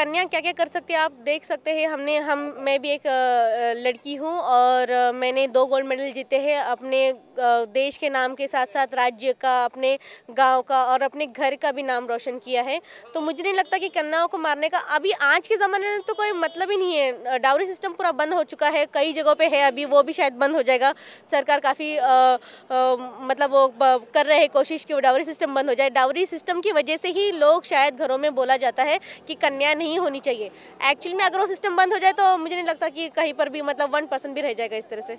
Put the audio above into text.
कन्या क्या क्या कर सकती है आप देख सकते हैं हमने हम मैं भी एक लड़की हूँ और मैंने दो गोल्ड मेडल जीते हैं अपने देश के नाम के साथ साथ राज्य का अपने गांव का और अपने घर का भी नाम रोशन किया है तो मुझे नहीं लगता कि कन्याओं को मारने का अभी आज के ज़माने में तो कोई मतलब ही नहीं है डावरी सिस्टम पूरा बंद हो चुका है कई जगहों पर है अभी वो भी शायद बंद हो जाएगा सरकार काफ़ी मतलब वो कर रहे हैं कोशिश कि वो डावरी सिस्टम बंद हो जाए डावरी सिस्टम की वजह से ही लोग शायद घरों में बोला जाता है कि कन्या नहीं नहीं होनी चाहिए एक्चुअली में अगर वो सिस्टम बंद हो जाए तो मुझे नहीं लगता कि कहीं पर भी मतलब वन परसेंट भी रह जाएगा इस तरह से